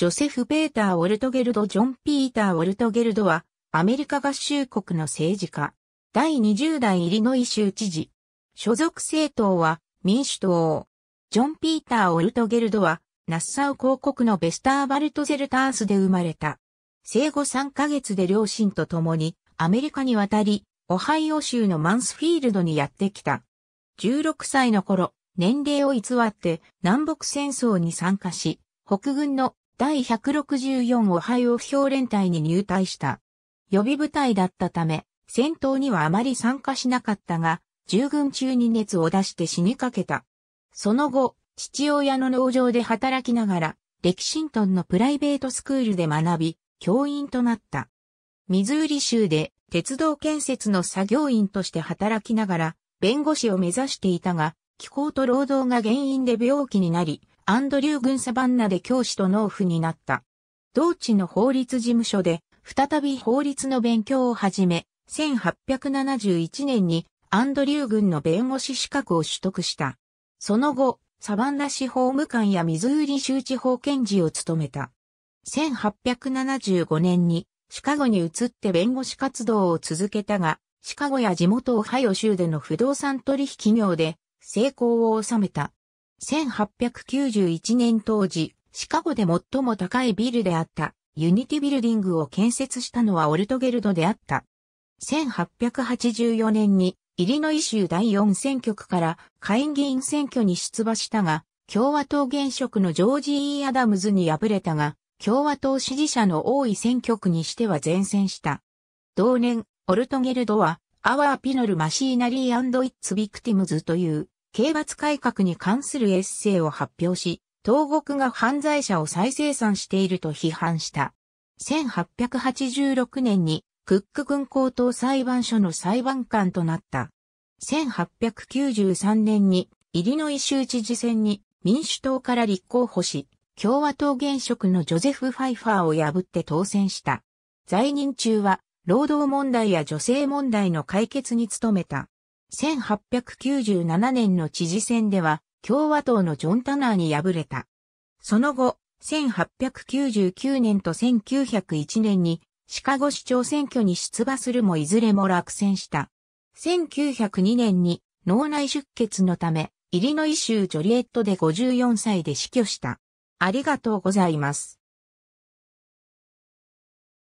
ジョセフ・ペーター・ウォルトゲルド・ジョン・ピーター・ウォルトゲルドは、アメリカ合衆国の政治家、第20代イリノイ州知事。所属政党は、民主党。ジョン・ピーター・ウォルトゲルドは、ナッサウ公国のベスター・バルトゼルタースで生まれた。生後3ヶ月で両親と共に、アメリカに渡り、オハイオ州のマンスフィールドにやってきた。16歳の頃、年齢を偽って南北戦争に参加し、北軍の第164オハイオ不評連隊に入隊した。予備部隊だったため、戦闘にはあまり参加しなかったが、従軍中に熱を出して死にかけた。その後、父親の農場で働きながら、レキシントンのプライベートスクールで学び、教員となった。ミズーリ州で鉄道建設の作業員として働きながら、弁護士を目指していたが、気候と労働が原因で病気になり、アンドリュー軍サバンナで教師と農夫になった。同地の法律事務所で、再び法律の勉強を始め、1871年にアンドリュー軍の弁護士資格を取得した。その後、サバンナ市法務官やミズーリ州地方検事を務めた。1875年にシカゴに移って弁護士活動を続けたが、シカゴや地元オハイオ州での不動産取引業で成功を収めた。1891年当時、シカゴで最も高いビルであった、ユニティビルディングを建設したのはオルトゲルドであった。1884年に、イリノイ州第4選挙区から下院議員選挙に出馬したが、共和党現職のジョージ・ E・ アダムズに敗れたが、共和党支持者の多い選挙区にしては前線した。同年、オルトゲルドは、アワー・ピノル・マシーナリー・イッツ・ビクティムズという刑罰改革に関するエッセイを発表し、東国が犯罪者を再生産していると批判した。1886年にクック軍高等裁判所の裁判官となった。1893年にイリノイ州知事選に民主党から立候補し、共和党現職のジョゼフ・ファイファーを破って当選した。在任中は労働問題や女性問題の解決に努めた。1897年の知事選では共和党のジョン・タナーに敗れた。その後、1899年と1901年にシカゴ市長選挙に出馬するもいずれも落選した。1902年に脳内出血のため、イリノイ州ジョリエットで54歳で死去した。ありがとうございます。